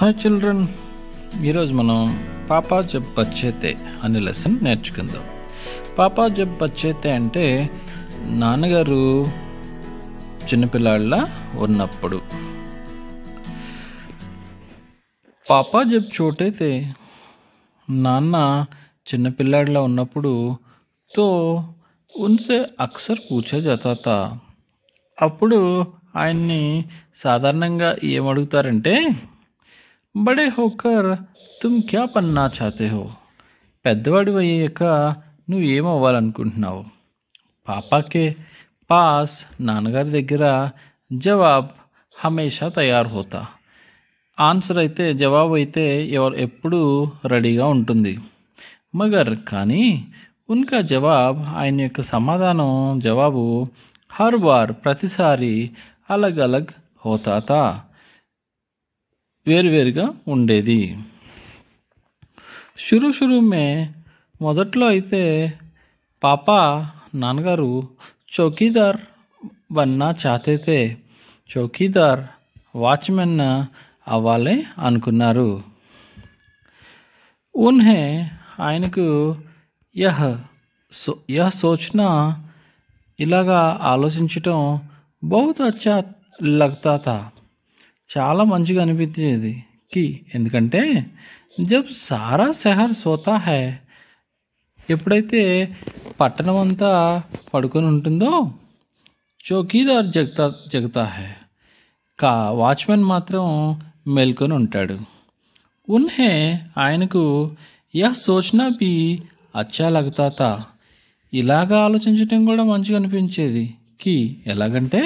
hi children ఈరోజు మనం పాపా జబ్ బచ్చేతే అనే లెసన్ నేర్చుకుందాం పాపా జబ్ బచ్చేతే అంటే నాన్నగారు చిన్నపిల్లాళ్ళ ఉన్నప్పుడు పాపా జబ్ చోటైతే నాన్న చిన్నపిల్లాడిలా ఉన్నప్పుడు తో ఉన్సే అక్సర్ పూచే జాత అప్పుడు ఆయన్ని సాధారణంగా ఏమడుగుతారంటే బడే హోకర్ తుమ్ క్యా పన్నా చాతే హో పెద్దవాడు అయ్యాక నువ్వు ఏమవ్వాలనుకుంటున్నావు పాపాకే పాస్ నాన్నగారి దగ్గర జవాబ్ హమేషా తయారు హోతా ఆన్సర్ అయితే జవాబు అయితే ఎవరు ఎప్పుడూ రెడీగా ఉంటుంది మగర్ కానీ ఉన్కా జవాబ్ ఆయన యొక్క సమాధానం జవాబు హర్ బార్ ప్రతిసారి అలగ్ అలగ్ హోతాతా వేరువేరుగా ఉండేది షురు మే మొదట్లో అయితే పాప నాన్నగారు చౌకీదార్ బన్నా చాతైతే చౌకీదార్ వాచ్మెన్ అవ్వాలి అనుకున్నారు ఉన్హే ఆయనకు యహ సో యహ సోచన ఇలాగా ఆలోచించటం బహుత్ అచ్చా లగ్తా తా చాలా మంచిగా అనిపించేది కి ఎందుకంటే జబ్ సారా సెహర్ సోతా హై ఎప్పుడైతే పట్టణం అంతా పడుకొని ఉంటుందో చౌకీదార్ జగతా జగతా హై కా వాచ్మెన్ మాత్రం మేల్కొని ఉంటాడు ఉన్హే ఆయనకు యా సోచనా బి అచ్చా లగతాత ఇలాగా ఆలోచించటం కూడా మంచిగా అనిపించేది కి ఎలాగంటే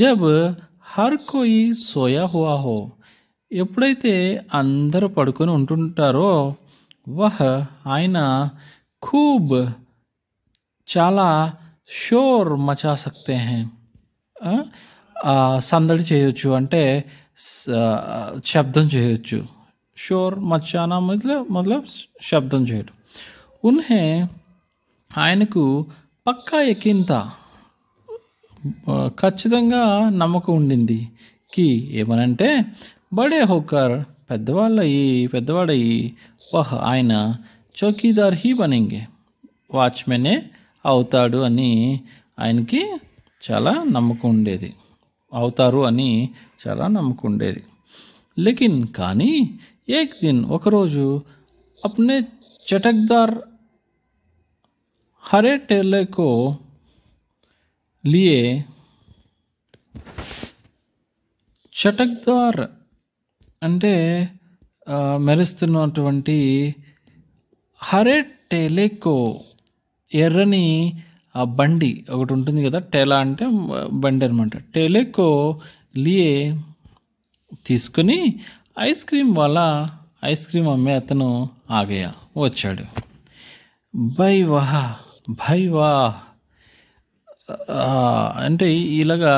జబ్ हर कोई सोया हुआ हो एपड़ते अंदर पड़को उठारो वह आईना खूब चला शोर मचा सकते हैं संदड़ चेयचु अंटे शब्द चेयचु शोर मचाना मतलब मतलब शब्द चेयट उन्हें आयन को पक्का यकीन था ఖచ్చితంగా నమ్మకం ఉండింది కి ఏమనంటే బడే హోకర్ పెద్దవాళ్ళ ఈ పెద్దవాడయ్యి వహ్ ఆయన చౌకీదార్ హీ బనింగే వాచ్మెనే అవుతాడు అని ఆయనకి చాలా నమ్మకం ఉండేది అవుతారు అని చాలా నమ్మకం ఉండేది లేకిన్ కానీ ఏక్ దిన్ ఒకరోజు అప్నే చటక్దార్ హరే టేలేకో लिए చటక్దార్ అంటే మెరుస్తున్నటువంటి హరే టెలేకో ఎర్రని బండి ఒకటి ఉంటుంది కదా టెలా అంటే బండి అనమాట టెలేకో లియే తీసుకుని ఐస్ క్రీమ్ వల్ల ఐస్ క్రీమ్ అమ్మే అతను ఆగయా వచ్చాడు బై వాహ్ బై వాహ్ అంటే ఇలాగా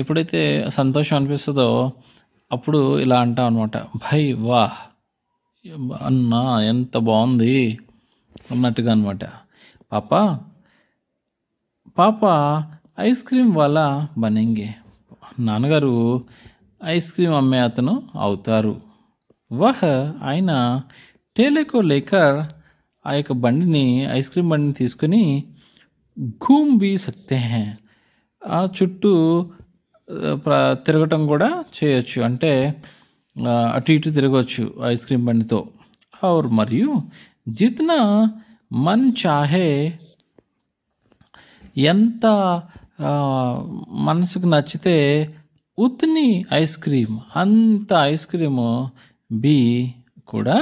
ఎప్పుడైతే సంతోషం అనిపిస్తుందో అప్పుడు ఇలా అంటాం అనమాట భయ్ వాహ్ అన్న ఎంత బాగుంది అన్నట్టుగా అనమాట పాప పాప ఐస్ క్రీమ్ వల్ల బనింగి నాన్నగారు ఐస్ క్రీమ్ అమ్మే అతను అవుతారు వహ్ ఆయన టేలేకో లేకర్ ఆ యొక్క బండిని ఐస్ క్రీమ్ బండిని తీసుకుని ఘూమ్ బి सकते ఆ చుట్టూ తిరగటం కూడా చేయొచ్చు అంటే అటు ఇటు తిరగవచ్చు ఐస్ క్రీమ్ బండితో ఆర్ మరియు జిత్నా మన్ చాహే ఎంత మనసుకు నచ్చితే ఉత్ని ఐస్ క్రీమ్ అంత ఐస్ క్రీమ్ బి కూడా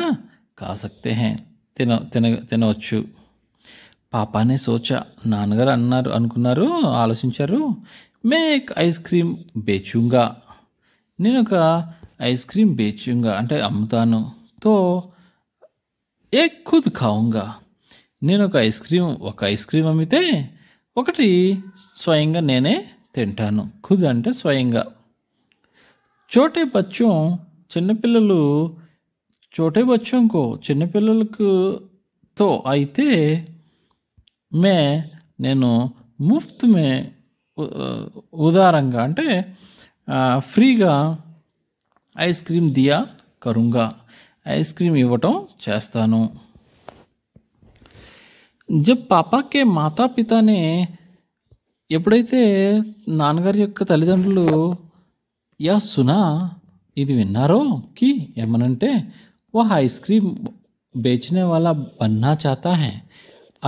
కాసక్తే తిన తిన తినవచ్చు పాపానే సోచా నాన్నగారు అన్నారు అనుకున్నారు ఆలోచించారు మేక్ ఐస్ క్రీమ్ బేచుంగా నేను ఒక ఐస్ క్రీమ్ బేచుంగా అంటే అమ్ముతాను తో ఏ ఖుద్ ఖావుంగా నేను ఒక ఐస్ క్రీమ్ ఒక ఐస్ క్రీమ్ అమ్మితే ఒకటి స్వయంగా నేనే తింటాను ఖుద్ అంటే స్వయంగా చోటే బచ్చం చిన్నపిల్లలు చోటే బచ్చంకో చిన్నపిల్లలకు తో అయితే మే నేను ముఫ్త్ మే ఉదారంగా అంటే ఫ్రీగా ఐస్ క్రీమ్ దియా కరుంగా ఐస్ క్రీమ్ ఇవ్వటం చేస్తాను జబ్ పాపాకే మాతా పితానే ఎప్పుడైతే నాన్నగారి యొక్క తల్లిదండ్రులు యా సునా ఇది విన్నారో కి ఏమనంటే ఓ ఐస్ క్రీమ్ బేచనే వాళ్ళ బన్నా చాతా హే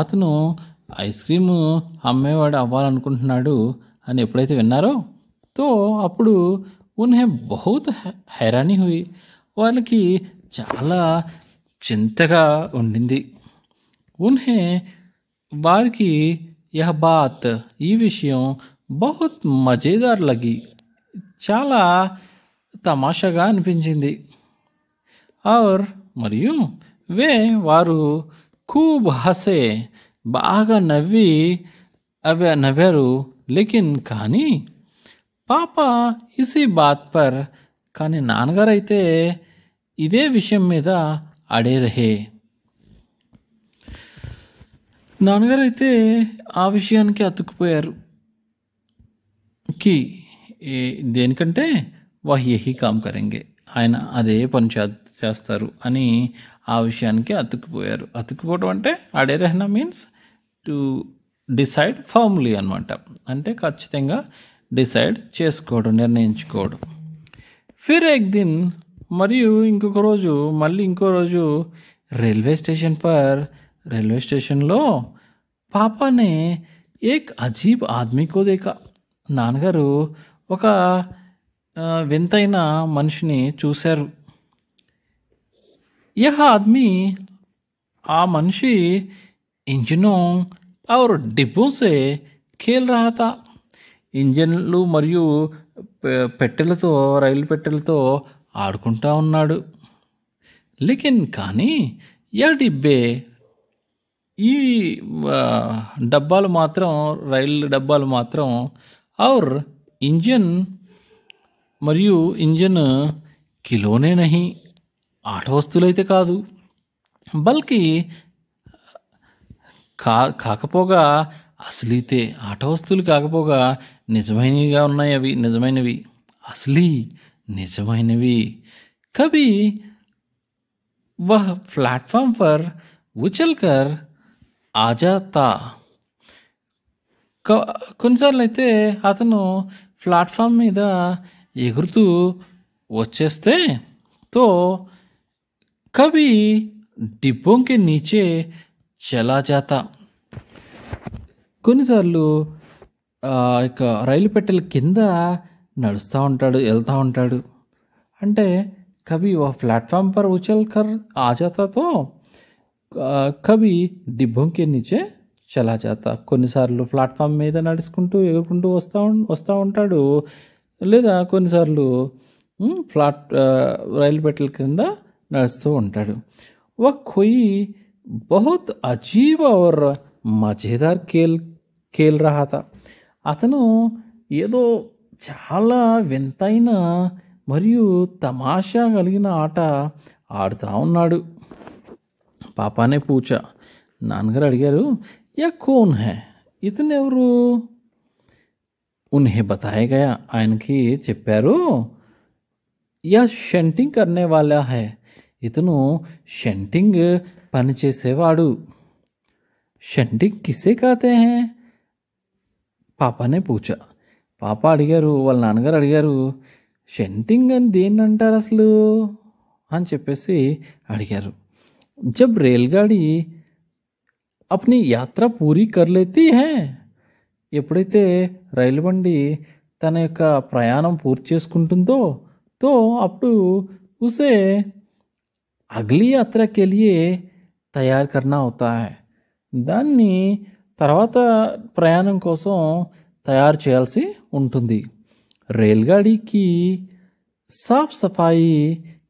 అతను ఐస్ క్రీము అమ్మేవాడు అవ్వాలనుకుంటున్నాడు అని ఎప్పుడైతే విన్నారో తో అప్పుడు ఉన్హే బహుత్ హైరాణి హుయి వాళ్ళకి చాలా చింతగా ఉండింది ఉన్హే వారికి యహ బాత్ ఈ విషయం బహుత్ మజేదార్ లగి చాలా తమాషాగా అనిపించింది ఆర్ మరియు వే వారు ఖూబ్ హసే బాగా నవ్వి అవి నవ్వారు లేకిన్ కానీ పాప ఇసి బాత్ పర్ కానీ నాన్నగారు అయితే ఇదే విషయం మీద అడేరహే నాన్నగారు అయితే ఆ విషయానికి అతుక్కుపోయారు కి దేనికంటే వాహ్ యహి కామ్ కరెంగే ఆయన అదే పని చేస్తారు అని ఆ విషయానికి అతుక్కుపోయారు అతుక్కుపోవడం అంటే అడే మీన్స్ టు డిసైడ్ ఫార్మ్లీ అనమాట అంటే ఖచ్చితంగా డిసైడ్ చేసుకోవడం నిర్ణయించుకోవడం ఫిర్ ఎక్ దిన్ మరియు ఇంకొక రోజు మళ్ళీ ఇంకో రోజు రైల్వే స్టేషన్ పర్ రైల్వే స్టేషన్లో పాపాని ఏక్ అజీబ్ ఆద్మీ కో దేకా నాన్నగారు ఒక వింతైన మనిషిని చూశారు యహ ఆద్మీ ఆ మనిషి ఇంజను और डिब्बों से రాత ఇంజన్లు మరియు పెట్టెలతో రైలు పెట్టెలతో ఆడుకుంటా ఉన్నాడు లేకిన్ కానీ యా డిబ్బే ఈ డబ్బాలు మాత్రం రైలు డబ్బాలు మాత్రం ఆర్ ఇంజన్ మరియు ఇంజన్ కిలోనే నహి ఆట వస్తువులైతే కాదు బల్కి కా కాకపోగా అసలీతే ఆట వస్తువులు కాకపోగా నిజమైనవిగా ఉన్నాయి అవి నిజమైనవి అసలీ నిజమైనవి కవి వహ్ ప్లాట్ఫామ్ పర్ ఉచల్కర్ ఆజాతా కొన్నిసార్లు అయితే అతను ప్లాట్ఫామ్ మీద ఎగురుతూ వచ్చేస్తే తో కవి डिब्बों నీచే చేత కొన్నిసార్లు ఇక రైలు పెట్టెల కింద నడుస్తూ ఉంటాడు వెళ్తూ ఉంటాడు అంటే కవి ఓ ప్లాట్ఫామ్ పర్ ఉచల్ కర్ ఆ జాతాతో కవి డిబ్బొంకి నిచ్చే చలా కొన్నిసార్లు ప్లాట్ఫామ్ మీద నడుచుకుంటూ ఎగురుకుంటూ వస్తూ వస్తూ ఉంటాడు లేదా కొన్నిసార్లు ఫ్లాట్ రైలు పెట్టెల కింద నడుస్తూ ఉంటాడు ఒక కొయ్యి बहुत अजीब और मजेदार खेल खेल रहा था अतन एदो चाल विंत मरी तमाशा कल आट आड़ता पापाने पूछ नागर अड़गर या कौन है इतने उन्हें बताया गया आयन की चपार या शंटिंग करने वाला है इतना शंटिंग పనిచేసేవాడు షంటిక్ కిసే కాతే హే పాపనే పూచా పాప అడిగారు వాళ్ళ నాన్నగారు అడిగారు షెంటింగ్ అని దేన్ని అంటారు అసలు అని చెప్పేసి అడిగారు జబ్ రైల్గాడి అప్పుని యాత్ర పూరి కర్లేతి హే ఎప్పుడైతే రైలు బండి తన యొక్క ప్రయాణం పూర్తి చేసుకుంటుందో తో అప్పుడు ఉసే అగ్లీ యాత్రకెళ్ళి తయారు కర్నా హోతా హై దాన్ని తర్వాత ప్రయాణం కోసం తయారు చేయాల్సి ఉంటుంది రైల్గాడికి సాఫ్ సఫాయి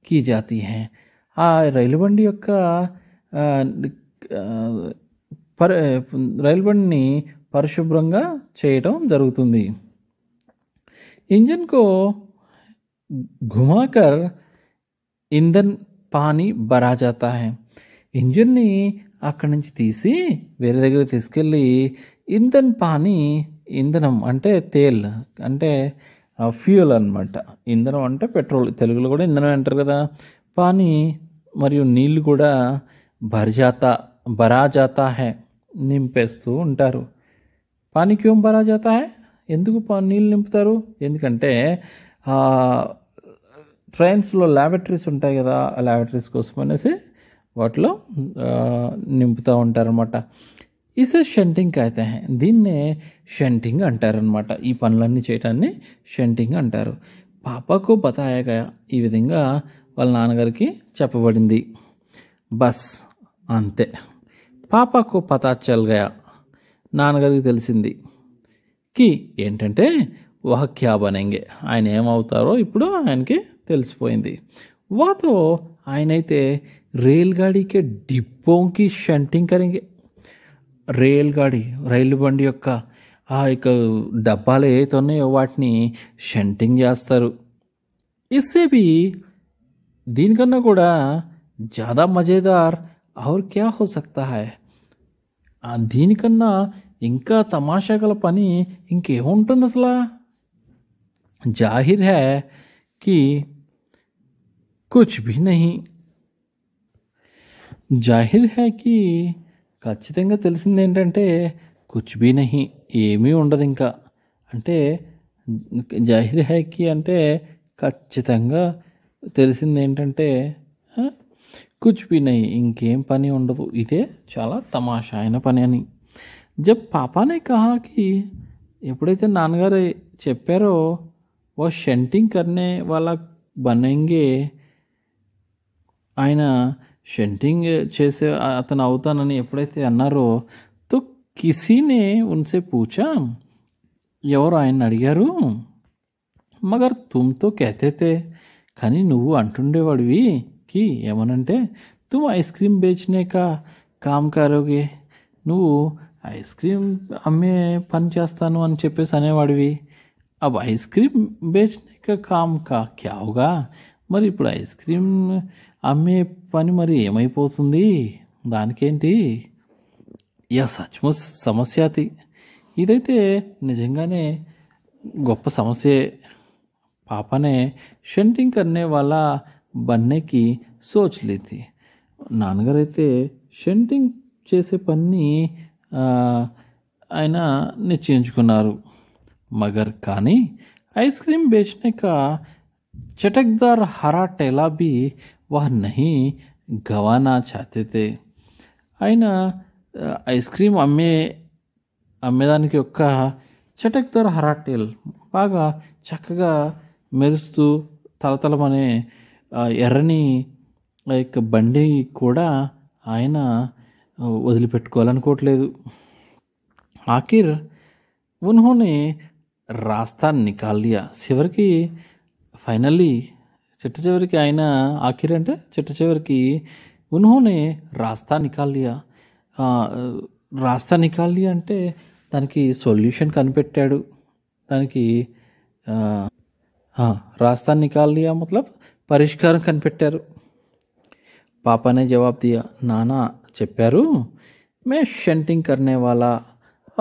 కీ జాతి హై ఆ రైలు బండి యొక్క పరి రైలు బండిని పరిశుభ్రంగా చేయటం జరుగుతుంది इंजन को घुमाकर ईंधन पानी भरा जाता है ఇంజిన్ని అక్కడి నుంచి తీసి వేరే దగ్గర తీసుకెళ్ళి ఇంధన్ పాని ఇంధనం అంటే తేల్ అంటే ఫ్యూయల్ అనమాట ఇంధనం అంటే పెట్రోల్ తెలుగులో కూడా ఇంధనం అంటారు కదా పాని మరియు నీళ్ళు కూడా భరజాత బరాజాత హే నింపేస్తూ ఉంటారు పాని క్యూం భరాజాతా హే ఎందుకు నీళ్ళు నింపుతారు ఎందుకంటే ట్రైన్స్లో ల్యాబరటరీస్ ఉంటాయి కదా ఆ ల్యాబొరేటరీస్ కోసం అనేసి వాటిలో నింపుతూ ఉంటారనమాట ఇసే షంటింగ్ అయితే దీన్నే షంటింగ్ అంటారనమాట ఈ పనులన్నీ చేయటాన్ని షంటింగ్ అంటారు పాపకు బతాయగా ఈ విధంగా వాళ్ళ నాన్నగారికి చెప్పబడింది బస్ అంతే పాపకు పతాచల్గా నాన్నగారికి తెలిసింది కి ఏంటంటే వహ ఆయన ఏమవుతారో ఇప్పుడు ఆయనకి తెలిసిపోయింది వాతో ఆయనైతే रेलगाड़ी के डिब्बों की शंटिंग करेंगे रेलगाड़ी रैल बंडी ओक आ डबाल वाटिंग से इससे भी दीन कना ज़्यादा मज़ेदार और क्या हो सकता है दीन कना इंका तमाशा गल पनी इंके असला जाहिर है कि कुछ भी नहीं జాహిర్ హ్యాకి ఖచ్చితంగా తెలిసింది ఏంటంటే కుచ్బీ నహి ఏమీ ఉండదు ఇంకా అంటే జాహిర్ హ్యాకి అంటే ఖచ్చితంగా తెలిసింది ఏంటంటే కుచ్బీ నహి ఇంకేం పని ఉండదు ఇదే చాలా తమాషా అయిన పని అని జబ్ పాపానే కహాకి ఎప్పుడైతే నాన్నగారు చెప్పారో ఓ షెంటింగ్ కర్నే వాళ్ళ బనంగే ఆయన शंटिंग से अतन अवता एपड़े अो तो किसी ने उनसे पूछा एवर आये अड़गर मगर तुम तो कहते थे खानी नु अंटेवाड़ी कि यमन तुम ऐसक्रीम बेचने का काम करोगे ऐसक्रीम अमे पनचेस्तावी अब ऐसक्रीम बेचने का काम का क्या होगा मर इपड़ ऐसक्रीम अमे పని మరి ఏమైపోతుంది దానికేంటి యా సమస్య అది ఇదైతే నిజంగానే గొప్ప సమస్యే పాపనే షంటింగ్ కర్నే వాళ్ళ బన్నెకి సోచలేతి నాన్నగారు అయితే షంటింగ్ చేసే పని ఆయన నిశ్చయించుకున్నారు మగర్ కానీ ఐస్ క్రీమ్ బేచినాక చటక్దార్ హరా वह नहीं गंवाना चाहते थे అయినా ఐస్ క్రీమ్ అమ్మే అమ్మేదానికి యొక్క చటక్ దొర హరాటేల్ బాగా చక్కగా మెరుస్తూ తలతలమనే ఎర్రని యొక్క బండి కూడా ఆయన వదిలిపెట్టుకోవాలనుకోవట్లేదు ఆఖిర్ ఉన్హోనే రాస్తా నికాలియా చివరికి ఫైనల్లీ చిట్ట చివరికి ఆయన ఆఖిర్ అంటే చిట్ట చివరికి ఉన్హోనే రాస్తా నికాలియా రాస్తా నికాలి అంటే దానికి సొల్యూషన్ కనిపెట్టాడు దానికి రాస్తా నికాలియా మతలబ్ పరిష్కారం కనిపెట్టారు పాపనే జవాబు నానా చెప్పారు మే షంటింగ్ కర్నే వాళ్ళ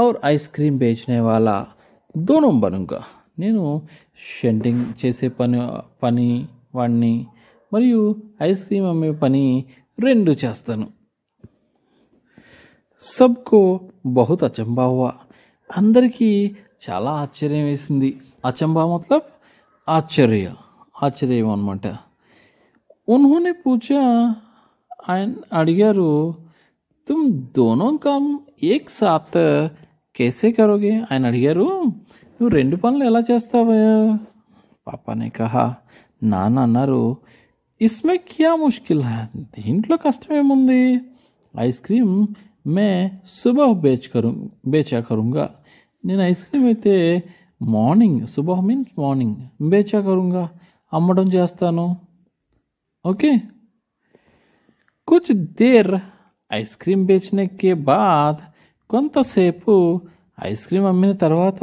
ఔర్ ఐస్ క్రీమ్ బేచనే వాళ్ళ దోనం బనుగా నేను షెంటింగ్ చేసే పని పని వాడిని మరియు ఐస్ క్రీమ్ అమ్మే పని రెండు చేస్తాను సబ్కో బహుత్ అచంబా అందరికీ చాలా ఆశ్చర్యం వేసింది అచంబా మతలబ్ ఆశ్చర్య ఆశ్చర్యం అనమాట ఉన్హోనే పూచా ఆయన అడిగారు తుమ్ దోనో కామ్ ఏక్ సాత్ కేసే కరోగే ఆయన అడిగారు నువ్వు రెండు పనులు ఎలా చేస్తావా పాపానే కహా నాన్న అన్నారు ఇస్మే క్యా ముష్కిల్ హై దీంట్లో కష్టమేముంది ఐస్ క్రీమ్ మే సుబహ బేచ్ కరు బేచా కరుంగా నేను ఐస్ క్రీమ్ అయితే మార్నింగ్ సుబహ మీన్స్ మార్నింగ్ బేచా కరుంగా అమ్మడం చేస్తాను ओके कुछ देर ఐస్క్రీమ్ బేచనే కే బాద్ కొంతసేపు ఐస్క్రీమ్ అమ్మిన తర్వాత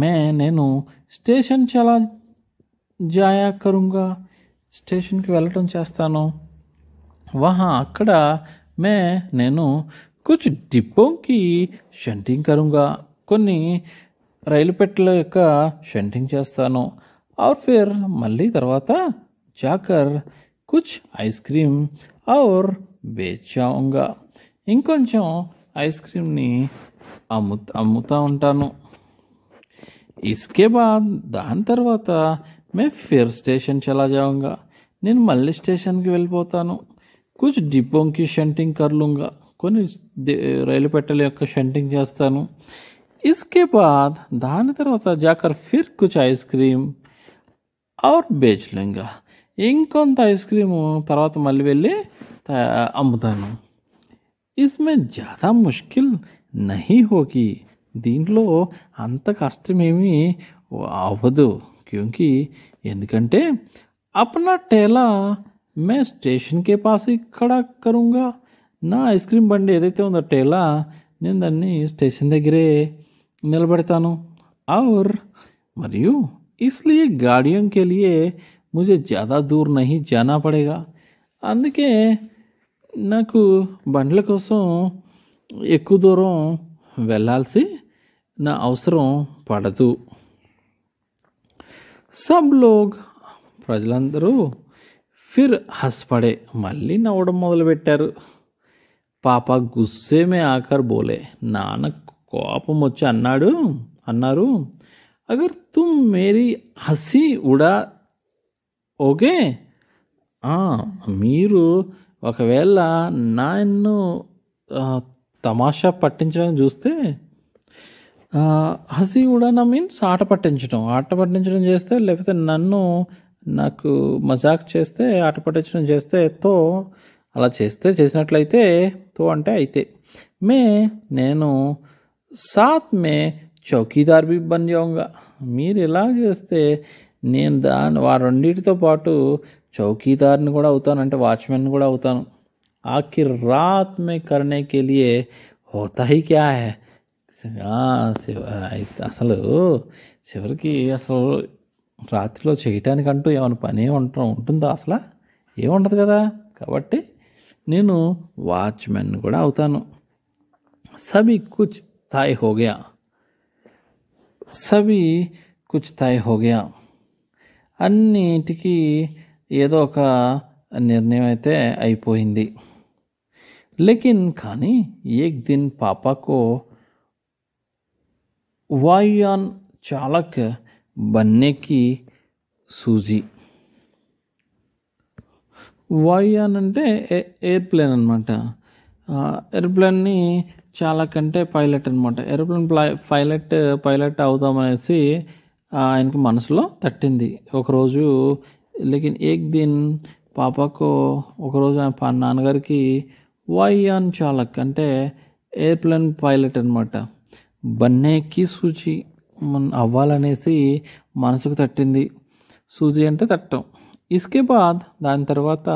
మే నేను స్టేషన్ చాలా జాయా కరుంగా స్టేషన్కి వెళ్ళటం చేస్తాను వహా అక్కడ మే నేను కుచ్ డిపోకి షంటింగ్ కరుంగా కొన్ని రైలు పెట్టల యొక్క షంటింగ్ చేస్తాను ఆర్ ఫిర్ మళ్ళీ తర్వాత జాకర్ కుచ్ ఐస్ క్రీమ్ ఆర్ బేచాంగా ఇంకొంచెం ఐస్ క్రీమ్ని అమ్ము అమ్ముతూ ఉంటాను ఇస్కే బాద్ దాని తర్వాత మే ఫిర్ స్టేషన్ चला जाऊंगा నేను మళ్ళీ స్టేషన్కి వెళ్ళిపోతాను కొంచెం డిపోంకి షంటింగ్ కర్లుంగా కొన్ని రైలు పెట్టెల యొక్క షంటింగ్ చేస్తాను ఇస్కే బాద్ దాని తర్వాత జాకర్ ఫిర్ కుచ్ ఐస్ క్రీమ్ ఆర్ బేజ్ లింగా ఇంకొంత ఐస్ క్రీము తర్వాత మళ్ళీ వెళ్ళి అమ్ముతాను ఇస్మే జాదా ముష్కిల్ నహి హోగి దీంట్లో అంత కష్టమేమీ అవ్వదు क्योंकि ఎందుకంటే अपना टैला मैं స్టేషన్ के पास ही खड़ा करूँगा నా ఐస్ క్రీమ్ బండి ఏదైతే ఉందో టేలా నేను దాన్ని స్టేషన్ దగ్గరే నిలబెడతాను और మరియు इसलिए गाड़ियों के लिए मुझे ज़्यादा दूर नहीं जाना पड़ेगा అందుకే నాకు బండ్ల కోసం ఎక్కువ దూరం వెళ్ళాల్సి నా అవసరం పడదు సబ్ లోగ్ ప్రజలందరూ ఫిర్ హస్పడే మళ్ళీ నవ్వడం మొదలుపెట్టారు పాప గుస్సేమే ఆకర్ బోలే నాన్న కోపం వచ్చి అన్నాడు అన్నారు అగర్ తు మేరీ హసి ఉడా ఓకే మీరు ఒకవేళ నన్ను తమాషా పట్టించడానికి చూస్తే హసి నా మీన్స్ ఆట పట్టించడం ఆట పట్టించడం చేస్తే లేకపోతే నన్ను నాకు మజాక్ చేస్తే ఆట పట్టించడం చేస్తే తో అలా చేస్తే చేసినట్లయితే తో అంటే అయితే మే నేను సాత్ మే చౌకీదార్ బి బన్ మీరు ఇలా చేస్తే నేను దాని ఆ రెండింటితో పాటు చౌకీదార్ని కూడా అవుతాను అంటే వాచ్మెన్ కూడా అవుతాను ఆఖిర్ రాత్ మే కర్నే కే క్యా హే అసలు చివరికి అసలు రాత్రిలో చేయటానికంటూ ఏమైనా పని ఉంటా ఉంటుందా అసలు ఏముండదు కదా కాబట్టి నేను వాచ్మెన్ కూడా అవుతాను సభి కుచ్ తాయి హోగ్యా సభి కుచ్ తాయి హోగ్యా అన్నిటికీ ఏదో ఒక నిర్ణయం అయితే అయిపోయింది లేకిన్ కానీ ఏక్ దిన్ పాపాకో वायुयान చాలక్ बनने సూజి సూజీ వాయుయాన్ అంటే ఎయిర్ప్లేన్ అనమాట ఎయిర్ప్లేన్ని చాలక్ అంటే పైలట్ అనమాట ఎయిర్ప్లేన్ పైలట్ పైలట్ అవుదామనేసి ఆయనకి మనసులో తట్టింది ఒకరోజు లేకిన్ ఏక్ దిన్ పాపకు ఒకరోజు ఆయన నాన్నగారికి వాయుయాన్ చాలక్ అంటే ఎయిర్ప్లేన్ పైలట్ అనమాట బన్నేకి సూచి మన అవ్వాలనేసి మనసుకు తట్టింది సూజీ అంటే తట్టం ఇస్కే బాద్ దాని తర్వాత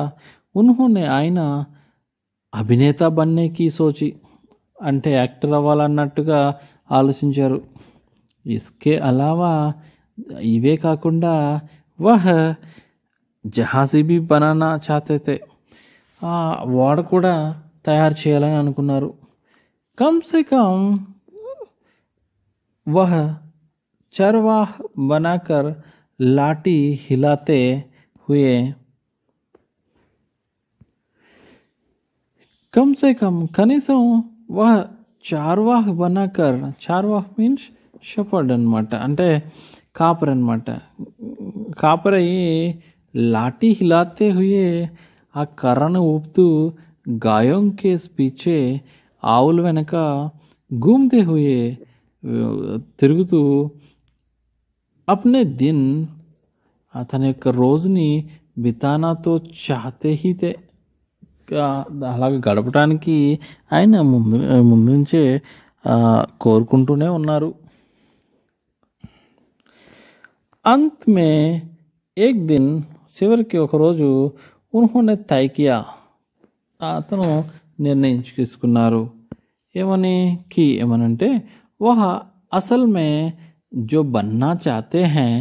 ఉన్హోనే ఆయన అభినేత బన్నేకి సోచి అంటే యాక్టర్ అవ్వాలన్నట్టుగా ఆలోచించారు ఇస్కే అలావా ఇవే కాకుండా వహ్ జహాజీబీ బనానా చాతైతే ఓడ కూడా తయారు చేయాలని అనుకున్నారు కమ్సే కమ్ वह चरवाह बनाकर लाठी हिलाते हुए कम से कम कनिष्ठ वह चारवाह बनाकर चारवाह मीन्स शपडन मट अंटे कापरन मट कापर ये लाठी हिलाते हुए आ करण ऊपतू गायों के पीछे आउल वनका घूमते हुए తిరుగుతూ అప్నే దిన్ అతని యొక్క రోజుని బితానాతో చాతేహితే అలాగ గడపడానికి ఆయన ముందు ముందు నుంచే కోరుకుంటూనే ఉన్నారు అంతమే ఏక్ దిన్ చివరికి ఒకరోజు ఉన్హోనే తైకియా అతను నిర్ణయించుకున్నారు ఏమని కి ఏమనంటే वह असल में जो बनना चाहते हैं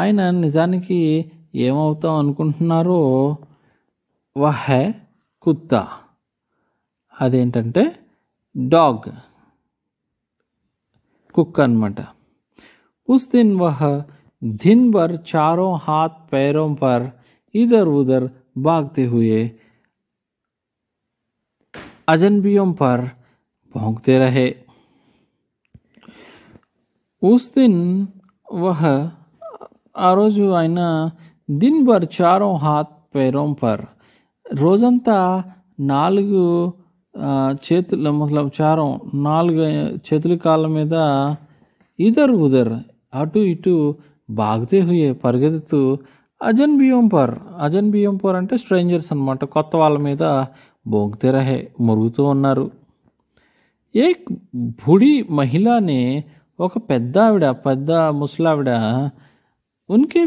ఆయన నిజానికి ఏమవుతాం అనుకుంటున్నారో వహే కుత్తా అదేంటంటే డాగ్ కుక్క అనమాట उस दिन वह दिन भर चारों हाथ पैरों पर इधर उधर भागते हुए अजनबियों पर भोंगते रहे उस दिन वह ఆరోజు ఆయన దిన్ భర్ చారో హాత్ పేరోం పర్ రోజంతా నాలుగు చేతులు మొదల చారం నాలుగు చేతుల కాళ్ళ మీద ఇదర్ ఉదర్ అటు ఇటు బాగితే హుయే పరిగెత్తుతూ అజన్ బియ్యం పర్ అజన్ బియ్యం పర్ అంటే స్ట్రేంజర్స్ అనమాట కొత్త వాళ్ళ మీద బోంగితే రహే మురుగుతూ ఉన్నారు ఏ బుడి మహిళనే ఒక పెద్ద ఆవిడ పెద్ద ముసలావిడ उनके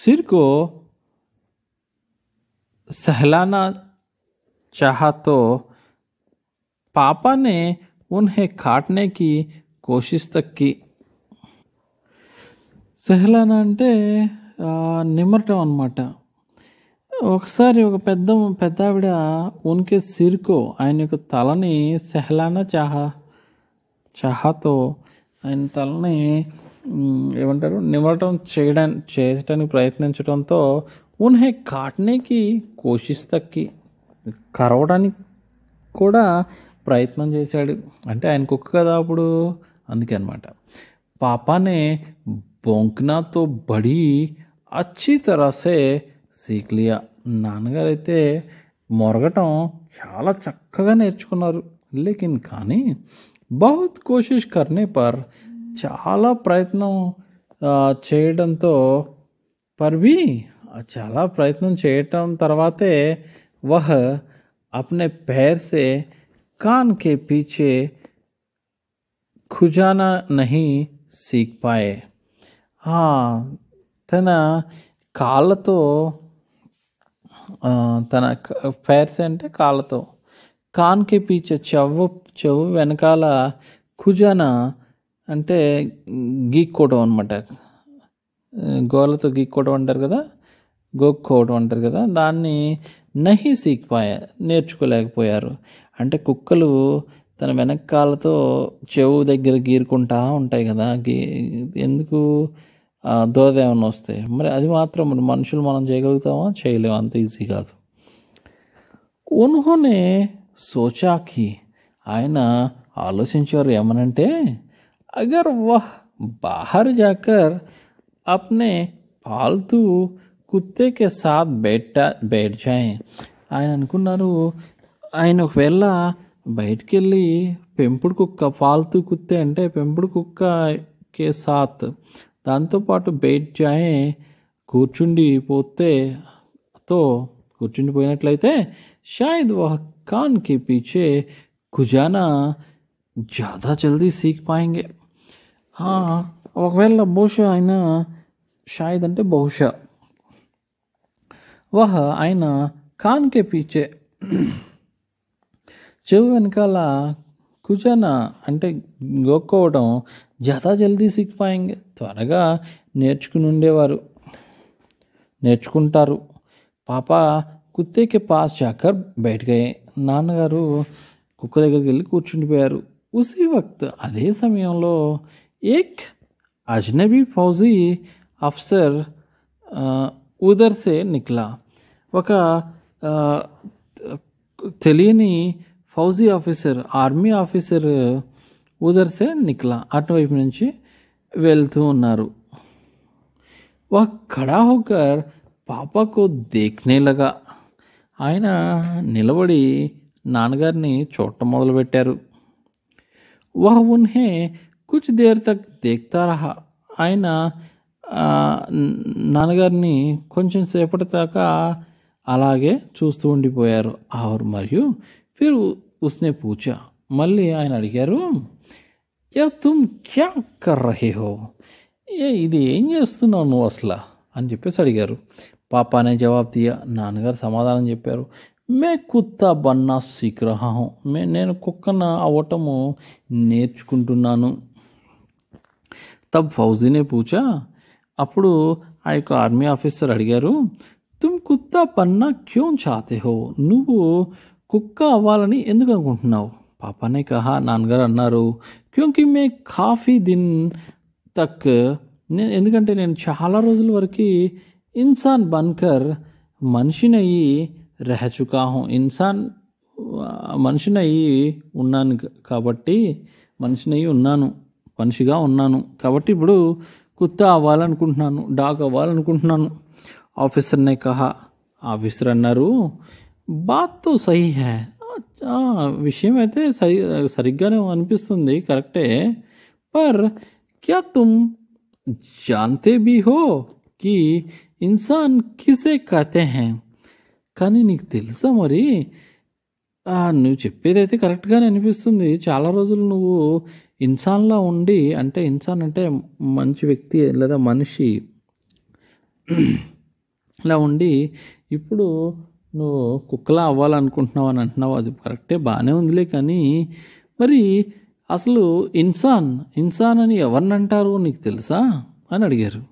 సిర్కో को చహాతో चाहा तो पापा ने उन्हें काटने సెహలానా అంటే నిమ్మటం అనమాట ఒకసారి ఒక పెద్ద పెద్ద ఆవిడ ఉనికి సిర్కో ఆయన యొక్క తలని సెహలానా చహా చహాతో ఆయన తలని ఏమంటారు నివ్వటం చేయడానికి చేయటానికి ప్రయత్నించడంతో ఉన్హే కాటనేకి కోషిష్ తక్కి కరవడానికి కూడా ప్రయత్నం చేశాడు అంటే ఆయన కుక్క కదా అప్పుడు అందుకే అనమాట పాపానే బొంక్నాతో బడి అచ్చి తరసే సీక్లియా నాన్నగారు అయితే మొరగటం చాలా చక్కగా నేర్చుకున్నారు లేకిన్ కానీ बहुत कोशिश करने पर చాలా ప్రయత్నం చేయడంతో పర్వి చాలా ప్రయత్నం చేయటం తర్వాతే वह अपने पैर से कान के पीछे खुजाना नहीं सीख पाए తన కాళ్ళతో తన ఫైర్స్ అంటే కాళ్ళతో కాన్కి పీచే చెవు చెవు వెనకాల కుజాన అంటే గీక్కోవడం అనమాట గోలతో గీక్కోవడం అంటారు కదా గోక్కోవడం అంటారు కదా దాన్ని నహి సీక్పాయ నేర్చుకోలేకపోయారు అంటే కుక్కలు తన వెనకాలతో చెవు దగ్గర గీరుకుంటా ఉంటాయి కదా గీ ఎందుకు దూరదేమన్నా వస్తాయి మరి అది మాత్రం మనుషులు మనం చేయగలుగుతామా చేయలేము అంత ఈజీ కాదు ఉన్హోనే సోచాకి ఆయన ఆలోచించారు ఏమనంటే అగర్ వహ్ బాహర్ జాకర్ అప్నే పాల్తూ కుత్తే సాత్ బయట బయట జాయి ఆయన అనుకున్నారు ఆయన ఒకవేళ బయటికి వెళ్ళి పెంపుడు కుక్క పాల్తూ కుత్తే అంటే పెంపుడు కుక్క కే సాత్ దాంతోపాటు బయట జాయి పోతే తో కూర్చుండిపోయినట్లయితే షాయిద్ వహ్ కాన్కి పీచే కుజానా జాదా జల్దీ సీఖ పాయింగే ఒకవేళ బహుశా ఆయన షాయిద్ అంటే బహుశా వహ ఆయన ఖాన్కే పీచే చెవు వెనకాల కుజానా అంటే గోక్కోవడం జతా జల్దీ పాయింగే త్వరగా నేర్చుకుని ఉండేవారు నేర్చుకుంటారు పాప కుత్తేకే పాస్ చాకర్ బయటకు నాన్నగారు కుక్క దగ్గరికి వెళ్ళి కూర్చుండిపోయారు ఉసి వక్త్ అదే సమయంలో ఏక్ అజ్నబీ ఫౌజీ అఫ్సర్ ఉదర్సే నిక్లా ఒక తెలియని ఫౌజీ ఆఫీసర్ ఆర్మీ ఆఫీసర్ ఉదర్సే నిక్లా అటువైపు నుంచి వెళ్తూ ఉన్నారు ఒక ఖడా హోకర్ పాపకు దేఖ్నే ఆయన నిలబడి నాన్నగారిని చూడటం మొదలుపెట్టారు వహ ఉన్హే కుచ్ దేర్ తక్ దేక్తారహ రహా ఆయన నాన్నగారిని కొంచెం సేపటి దాకా అలాగే చూస్తూ ఉండిపోయారు ఆవరు మరియు ఫిర్ ఉస్నే పూచా మళ్ళీ ఆయన అడిగారు యా తుమ్ క్యా కర్ రహే హో ఏ ఇది ఏం చేస్తున్నావు నువ్వు అసలు అని చెప్పేసి అడిగారు పాపానే జవాబు తీయ నాన్నగారు సమాధానం చెప్పారు మే కుత్తా బన్నా సీక్రహాహం మే నేను కుక్కన అవటము నేర్చుకుంటున్నాను తబ్ ఫౌజీనే పూచా అప్పుడు ఆ యొక్క ఆర్మీ ఆఫీసర్ అడిగారు తుమ్ కుత్తా పన్నా క్యోన్ చాతే హో నువ్వు కుక్క అవ్వాలని ఎందుకు అనుకుంటున్నావు పాపనే కహా నాన్నగారు అన్నారు క్యూకి మే కాఫీ దిన్ తక్ నేను ఎందుకంటే నేను చాలా రోజుల వరకు ఇన్సాన్ బన్కర్ మనిషినయ్యి రహ చుకాహు ఇన్సాన్ మనిషినయి ఉన్నాను కాబట్టి మనిషినయి ఉన్నాను మనిషిగా ఉన్నాను కాబట్టి ఇప్పుడు కుత్తా అవ్వాలనుకుంటున్నాను డాగ్ అవ్వాలనుకుంటున్నాను ఆఫీసర్నే కహా ఆఫీసర్ అన్నారు బాత్ తో సహి హే విషయం అయితే సరి సరిగ్గానే అనిపిస్తుంది కరెక్టే పర్ క్యా తుమ్ जानते भी हो कि इंसान किसे कहते हैं కానీ నీకు తెలుసా మరి నువ్వు చెప్పేదైతే కరెక్ట్గానే అనిపిస్తుంది చాలా రోజులు నువ్వు ఇన్సాన్లా ఉండి అంటే ఇన్సాన్ అంటే మంచి వ్యక్తి లేదా మనిషి ఇలా ఉండి ఇప్పుడు నువ్వు కుక్కలా అవ్వాలనుకుంటున్నావు అని అంటున్నావు అది కరెక్టే బాగానే ఉందిలే కానీ మరి అసలు ఇన్సాన్ ఇన్సాన్ అని ఎవరిని అంటారు నీకు తెలుసా అని అడిగారు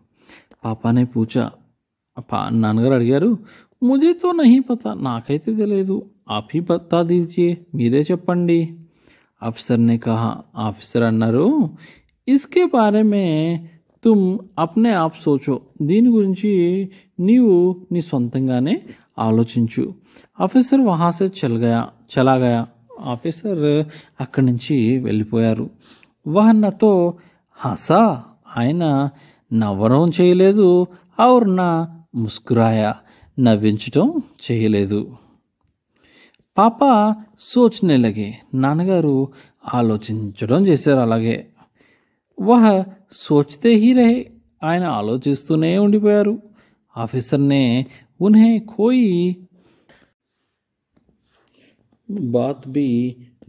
పాపానే పూజ పా నాన్నగారు అడిగారు ముజే తో నహీ పతా నాకైతే తెలియదు ఆఫ్ హీ బతా దీజియే మీరే చెప్పండి నే కహా ఆఫీసర్ అన్నారు ఇస్కే బారే తుమ్ అప్నే ఆప్ సోచో దీని గురించి నీవు నీ సొంతంగానే ఆలోచించు ఆఫీసర్ వహాసే చల్గయా చలాగయా ఆఫీసర్ అక్కడి నుంచి వెళ్ళిపోయారు వహన్నతో హసా ఆయన నవ్వడం చేయలేదు ఔర్ నా ముస్కురాయా నవ్వించటం చేయలేదు పాప సోచనేలగే నాన్నగారు ఆలోచించడం చేశారు అలాగే వహ సోచితే హీ రహే ఆయన ఆలోచిస్తూనే ఉండిపోయారు ఆఫీసర్నే ఉన్హే కోయి బాత్ బి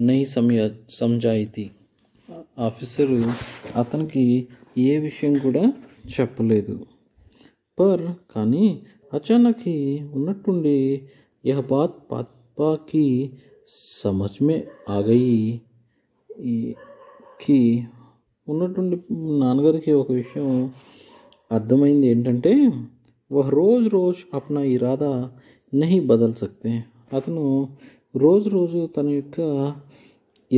నై సమయ సంజాయితీ ఆఫీసరు అతనికి ఏ విషయం కూడా చెప్పలేదు పర్ కానీ अचानक ही उनट पुंडे यह बात पापा की समझ में आ गई కి ఉన్నటువంటి నాన్నగారికి ఒక విషయం అర్థమైంది ఏంటంటే ఒక రోజు రోజు అప్నా ఇరాదా నహి బదల్ సక్తే అతను రోజు రోజు తన యొక్క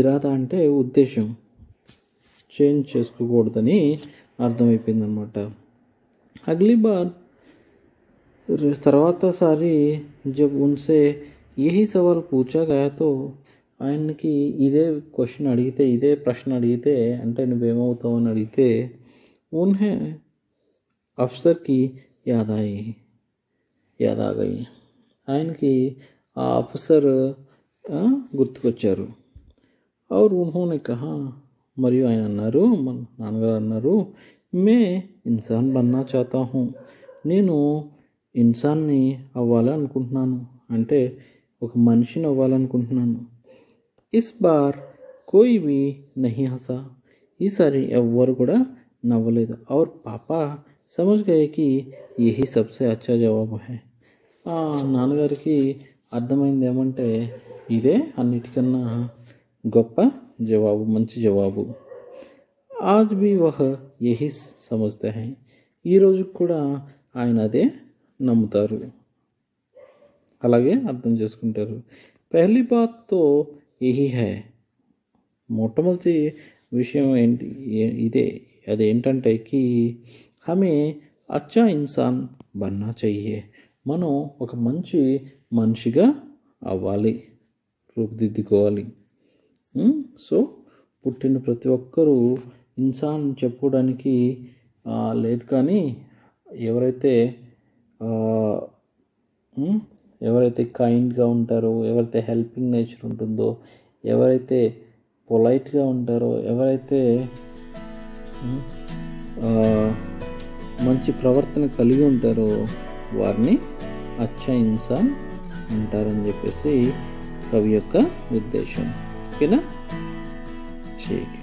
ఇరాదా అంటే ఉద్దేశం చేంజ్ చేసుకోకూడదని అర్థమైపోయింది అనమాట అగ్లీ బార్ तरवा सारी जब उनसे यही सवाल पूछा गया तो आयन की इधे क्वेश्चन अड़ते इदे प्रश्न अड़ते अंत नवेमता अड़ते उन्हें अफसर की याद आई याद आ गई आयन की आ अफसर गुर्तकोचार और उन्होंने कहा मरी आयन अगर अ मैं इंसान बनना चाहता हूँ नीन ఇన్సాన్ని అవ్వాలనుకుంటున్నాను అంటే ఒక మనిషిని అవ్వాలనుకుంటున్నాను ఇస్ బార్ కోయి బి నహి హసా ఈసారి ఎవ్వరు కూడా నవ్వలేదు అవర్ పాప సమజ్ గయకి కి సబ్సే అచ్చా జవాబు హై నాన్నగారికి అర్థమైంది ఏమంటే ఇదే అన్నిటికన్నా గొప్ప జవాబు మంచి జవాబు ఆజ్ బి వహ ఏహి సమజ్తే హై ఈరోజు కూడా ఆయన అదే నమ్ముతారు అలాగే అర్థం చేసుకుంటారు పెహ్లీ బాత్తో ఇహి హై మొట్టమొదటి విషయం ఏంటి ఇదే అదేంటంటే కి హమే అచ్చా ఇన్సాన్ బన్నా చెయ్యే మనం ఒక మంచి మనిషిగా అవ్వాలి రూపుదిద్దుకోవాలి సో పుట్టిన ప్రతి ఒక్కరూ ఇన్సాన్ చెప్పుకోవడానికి లేదు కానీ ఎవరైతే ఎవరైతే కైండ్గా ఉంటారో ఎవరైతే హెల్పింగ్ నేచర్ ఉంటుందో ఎవరైతే పొలైట్గా ఉంటారో ఎవరైతే మంచి ప్రవర్తన కలిగి ఉంటారో వారిని అచ్చ ఇన్సాన్ అంటారని చెప్పేసి కవి యొక్క ఉద్దేశం ఓకేనా చేయి